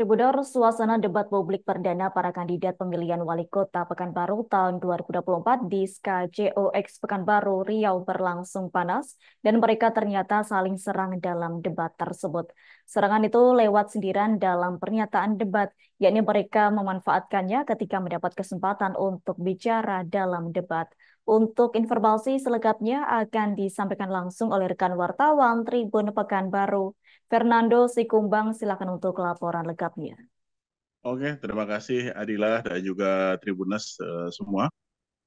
Tribunal suasana debat publik perdana para kandidat pemilihan wali kota Pekanbaru tahun 2024 di SKJOX Pekanbaru Riau berlangsung panas dan mereka ternyata saling serang dalam debat tersebut. Serangan itu lewat sendiran dalam pernyataan debat, yakni mereka memanfaatkannya ketika mendapat kesempatan untuk bicara dalam debat. Untuk informasi selengkapnya akan disampaikan langsung oleh rekan wartawan Tribun Pekanbaru. Fernando Sikumbang, silakan untuk laporan lengkapnya. Oke, terima kasih Adila dan juga Tribunas uh, eh, semua.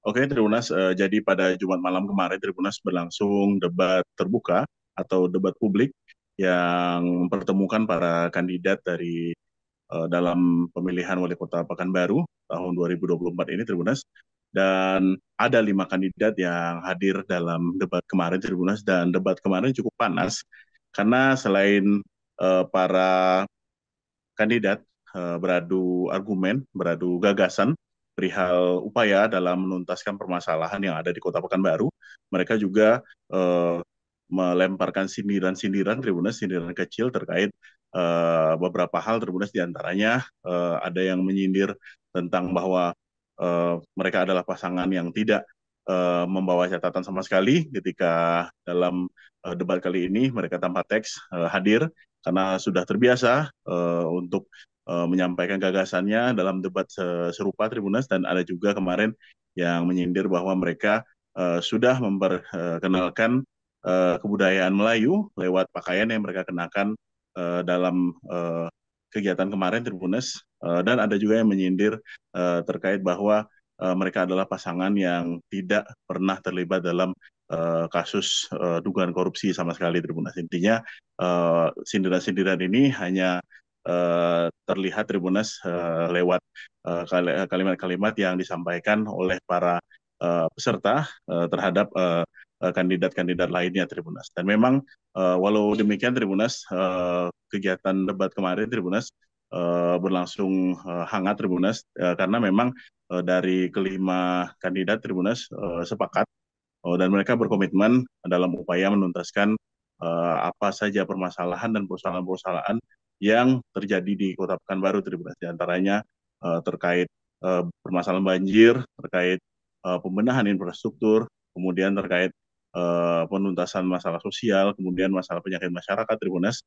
Oke, Tribunas, uh, eh, jadi pada Jumat malam kemarin Tribunas berlangsung debat terbuka atau debat publik yang mempertemukan para kandidat dari uh, dalam pemilihan wali kota Pekanbaru tahun 2024 ini Tribunas dan ada lima kandidat yang hadir dalam debat kemarin Tribunas dan debat kemarin cukup panas karena selain uh, para kandidat uh, beradu argumen, beradu gagasan perihal upaya dalam menuntaskan permasalahan yang ada di Kota Pekanbaru, mereka juga uh, melemparkan sindiran-sindiran Tribunas, sindiran kecil terkait uh, beberapa hal Tribunas diantaranya uh, ada yang menyindir tentang bahwa Eh, mereka adalah pasangan yang tidak uh, membawa catatan sama sekali ketika dalam uh, debat kali ini mereka tanpa teks uh, hadir karena sudah terbiasa uh, untuk uh, menyampaikan gagasannya dalam debat serupa Tribunas dan ada juga kemarin yang menyindir bahwa mereka uh, sudah memperkenalkan uh, kebudayaan Melayu lewat pakaian yang mereka kenakan uh, dalam uh, kegiatan kemarin Tribuners uh, dan ada juga yang menyindir uh, terkait bahwa uh, mereka adalah pasangan yang tidak pernah terlibat dalam uh, kasus uh, dugaan korupsi sama sekali Tribuners. Intinya sindiran sindiran-sindiran ini hanya uh, terlihat Tribuners uh, lewat kalimat kalimat-kalimat yang disampaikan oleh para uh, peserta uh, terhadap uh, Eh, kandidat-kandidat lainnya Tribunas. Dan memang uh, walau demikian Tribunas uh, eh, kegiatan debat kemarin Tribunas uh, berlangsung uh, hangat Tribunas uh, karena memang uh, dari kelima kandidat Tribunas uh, sepakat uh, dan mereka berkomitmen dalam upaya menuntaskan uh, apa saja permasalahan dan persoalan-persoalan yang terjadi di Kota Pekanbaru Tribunas di antaranya uh, terkait uh, permasalahan banjir, terkait uh, pembenahan infrastruktur, kemudian terkait Eh, penuntasan masalah sosial, kemudian masalah penyakit masyarakat Tribunas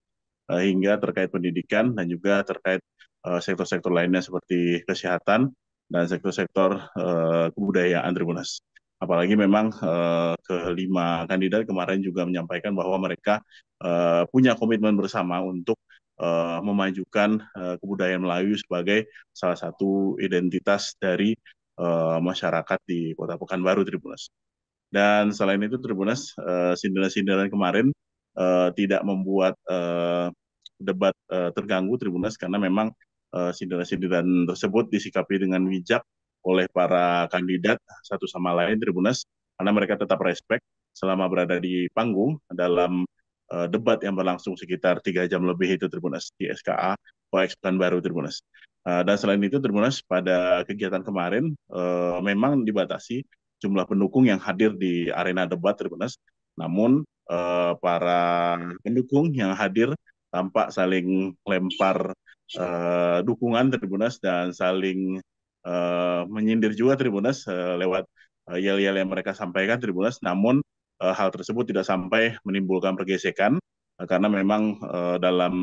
eh, hingga terkait pendidikan dan juga terkait eh, sektor-sektor lainnya seperti kesehatan dan sektor-sektor kebudayaan Tribunas. Apalagi memang kelima kandidat kemarin juga menyampaikan bahwa mereka punya komitmen bersama untuk uh, memajukan uh, kebudayaan Melayu sebagai salah satu identitas dari uh, masyarakat di Kota Pekanbaru Tribunas. Dan selain itu Tribunas uh, eh, sindiran-sindiran kemarin uh, tidak membuat uh, debat uh, terganggu Tribunas karena memang uh, sindiran-sindiran tersebut disikapi dengan bijak oleh para kandidat satu sama lain Tribunas karena mereka tetap respect selama berada di panggung dalam uh, debat yang berlangsung sekitar tiga jam lebih itu Tribunas di SKA Poex baru Tribunas. Uh, dan selain itu Tribunas pada kegiatan kemarin uh, memang dibatasi jumlah pendukung yang hadir di arena debat tribunas, namun eh, para pendukung yang hadir tampak saling lempar eh, dukungan tribunas dan saling eh, menyindir juga tribunas eh, lewat eh, yel-yel yang mereka sampaikan tribunas. namun eh, hal tersebut tidak sampai menimbulkan pergesekan eh, karena memang eh, dalam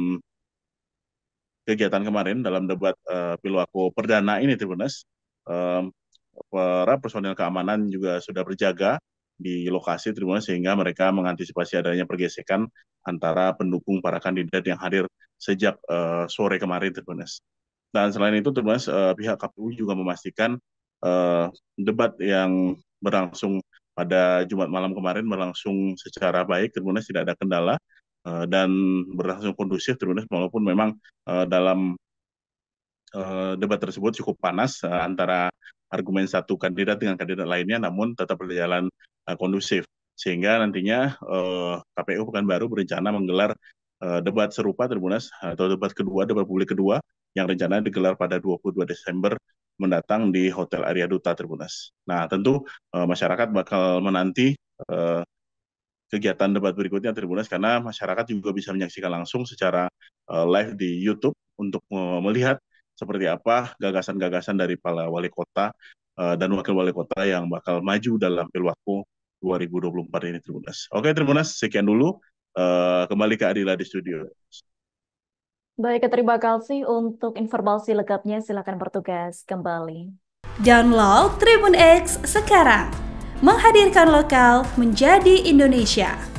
kegiatan kemarin dalam debat uh, eh, Pilwako perdana ini tribunas. Eh, para eh, personel keamanan juga sudah berjaga di lokasi tribun sehingga mereka mengantisipasi adanya pergesekan antara pendukung para kandidat yang hadir sejak uh, sore kemarin tribun Dan selain itu tribun uh, eh, pihak KPU juga memastikan uh, debat yang berlangsung pada Jumat malam kemarin berlangsung secara baik tribun tidak ada kendala uh, dan berlangsung kondusif tribun walaupun memang uh, dalam uh, debat tersebut cukup panas uh, antara argumen satu kandidat dengan kandidat lainnya namun tetap berjalan uh, kondusif sehingga nantinya uh, eh, KPU baru berencana menggelar uh, debat serupa Terbunas atau debat kedua debat publik kedua yang rencana digelar pada 22 Desember mendatang di Hotel Arya Duta Tribunas. Nah, tentu uh, masyarakat bakal menanti uh, kegiatan debat berikutnya Tribunas karena masyarakat juga bisa menyaksikan langsung secara uh, live di YouTube untuk uh, melihat seperti apa gagasan-gagasan dari para wali kota eh, dan wakil wali kota yang bakal maju dalam pilwaku 2024 ini Tribunas. Oke Tribunas, sekian dulu. Eh, kembali ke Adila di studio. Baik, terima kasih untuk informasi lengkapnya. Silakan bertugas kembali. Download Tribun X sekarang. Menghadirkan lokal menjadi Indonesia.